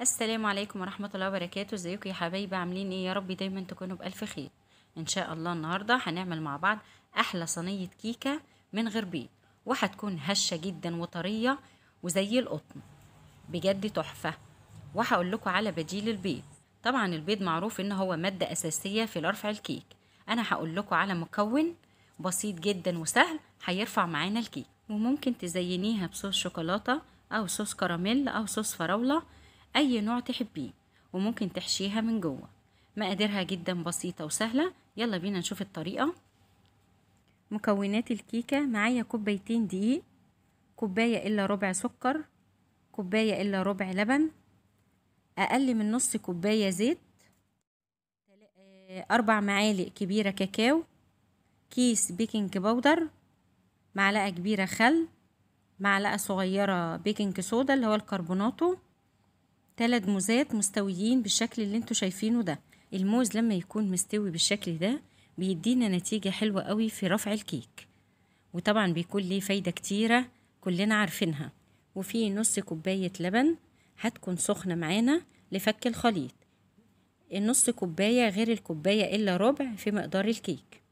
السلام عليكم ورحمة الله وبركاته ازيكم يا حبايبي عاملين ايه يا ربي دايما تكونوا بألف خير ان شاء الله النهاردة هنعمل مع بعض احلى صينية كيكة من غير بيض وهتكون هشة جدا وطرية وزي القطن بجد تحفة وهقول لكم على بديل البيض طبعا البيض معروف ان هو مادة اساسية في رفع الكيك انا هقول لكم على مكون بسيط جدا وسهل هيرفع معانا الكيك وممكن تزينيها بصوص شوكولاتة او صوص كراميل او صوص فراولة أي نوع تحبيه وممكن تحشيها من جوه مقاديرها جدا بسيطة وسهلة يلا بينا نشوف الطريقة مكونات الكيكة معايا كوبايتين دقيق كوباية إلا ربع سكر كوباية إلا ربع لبن أقل من نص كوباية زيت آه، أربع معالق كبيرة كاكاو كيس بيكنج باودر معلقة كبيرة خل معلقة صغيرة بيكنج صودا اللي هو الكربوناتو ثلاث موزات مستويين بالشكل اللي انتوا شايفينه ده الموز لما يكون مستوي بالشكل ده بيدينا نتيجة حلوة قوي في رفع الكيك وطبعا بيكون ليه فايدة كتيرة كلنا عارفينها وفي نص كوباية لبن هتكون سخنة معانا لفك الخليط النص كوباية غير الكوباية إلا ربع في مقدار الكيك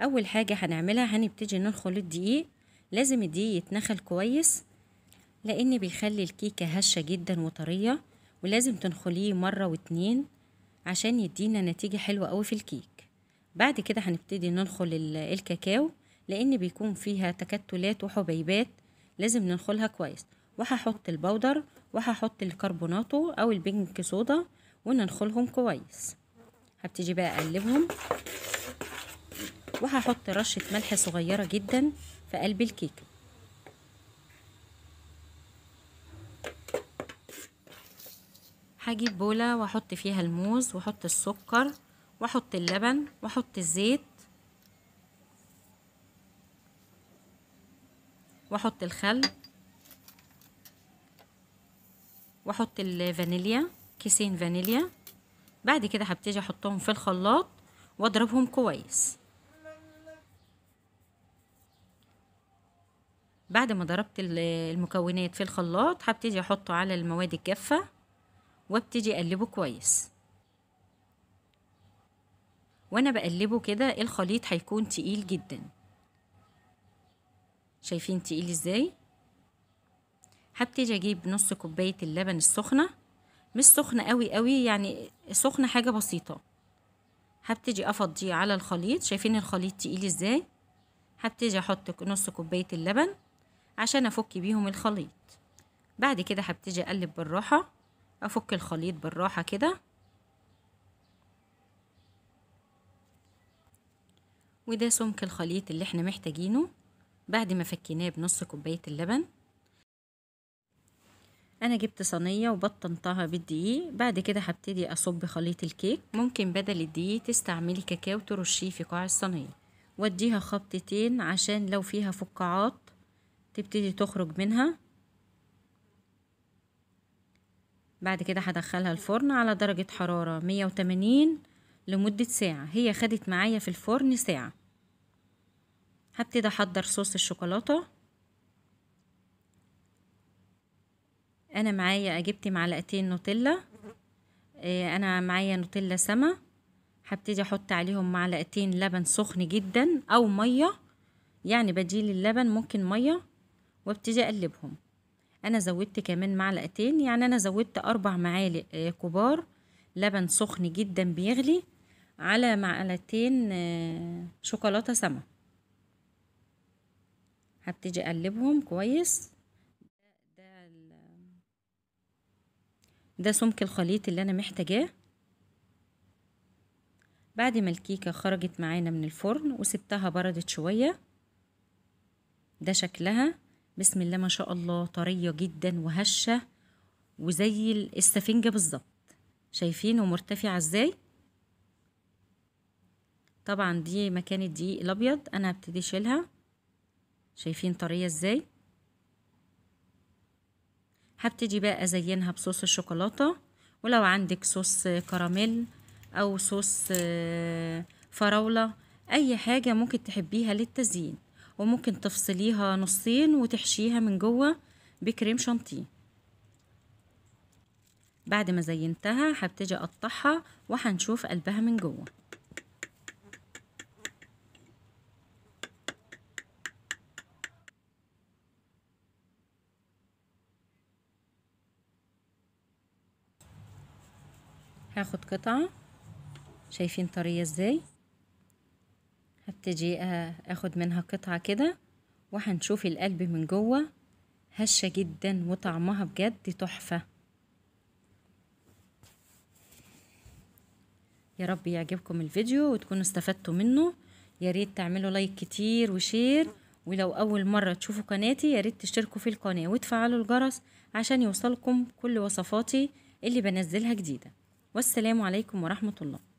أول حاجة هنعملها هنبتدي ننخل الدقيق لازم الدقيق يتنخل كويس لأن بيخلي الكيكة هشة جدا وطرية ولازم تنخليه مرة واتنين عشان يدينا نتيجة حلوة قوي في الكيك بعد كده هنبتدي ننخل الكاكاو لأن بيكون فيها تكتلات وحبيبات لازم ننخلها كويس وهحط البودر وهحط الكربوناتو أو البيكنج صودا وننخلهم كويس هبتدي بقى أقلبهم وهحط رشة ملح صغيرة جدا في قلب الكيكة هجيب بولة واحط فيها الموز واحط السكر واحط اللبن واحط الزيت واحط الخل واحط الفانيليا كيسين فانيليا بعد كده هبتدي احطهم في الخلاط واضربهم كويس بعد ما ضربت المكونات في الخلاط هبتدي احطه على المواد الجافه وابتدي اقلبه كويس وانا بقلبه كده الخليط هيكون تقيل جدا شايفين تقيل ازاي هبتدي اجيب نص كوبايه اللبن السخنه مش سخنه قوي قوي يعني سخنه حاجه بسيطه هبتدي افضيه على الخليط شايفين الخليط تقيل ازاي هبتدي احط نص كوبايه اللبن عشان افك بيهم الخليط بعد كده هبتدي اقلب بالراحه افك الخليط بالراحة كده وده سمك الخليط اللي احنا محتاجينه بعد ما فكيناه بنص كوباية اللبن انا جبت صينيه وبطنتها بالدقيق بعد كده هبتدي اصب خليط الكيك ممكن بدل الدقيق تستعملي كاكاو ترشيه في قاع الصينيه واديها خبطتين عشان لو فيها فقاعات تبتدي تخرج منها بعد كده هدخلها الفرن على درجة حرارة 180 لمدة ساعة هي خدت معايا في الفرن ساعة هبتدي احضر صوص الشوكولاتة انا معايا جبت معلقتين نوتيلا آه، انا معايا نوتيلا سما هبتدي احط عليهم معلقتين لبن سخن جدا او ميه يعني بديل اللبن ممكن ميه وابتدي اقلبهم انا زودت كمان معلقتين يعني انا زودت اربع معالق آه، كبار لبن سخن جدا بيغلي على معلقتين آه، شوكولاته سما هبتدي اقلبهم كويس ده سمك الخليط اللي انا محتاجاه بعد ما الكيكه خرجت معانا من الفرن وسبتها بردت شويه ده شكلها بسم الله ما شاء الله طرية جدا وهشة وزي السفنجة بالظبط شايفين ومرتفعة ازاي طبعا دي مكان الدقيق الابيض انا هبتدي اشيلها شايفين طرية ازاي هبتدي بقى ازينها بصوص الشوكولاتة ولو عندك صوص كراميل او صوص آه، فراولة اي حاجة ممكن تحبيها للتزيين وممكن تفصليها نصين وتحشيها من جوه بكريم شانتيه بعد ما زينتها هبتدي اقطعها وهنشوف قلبها من جوه هاخد قطعة شايفين طرية ازاي هبتدي آه، اخد منها قطعة كده وهنشوف القلب من جوه هشة جدا وطعمها بجد تحفة يا رب يعجبكم الفيديو وتكونوا استفدتوا منه يا ريت تعملوا لايك كتير وشير ولو اول مرة تشوفوا قناتي يا ريت تشتركوا في القناة وتفعلوا الجرس عشان يوصلكم كل وصفاتي اللي بنزلها جديدة والسلام عليكم ورحمة الله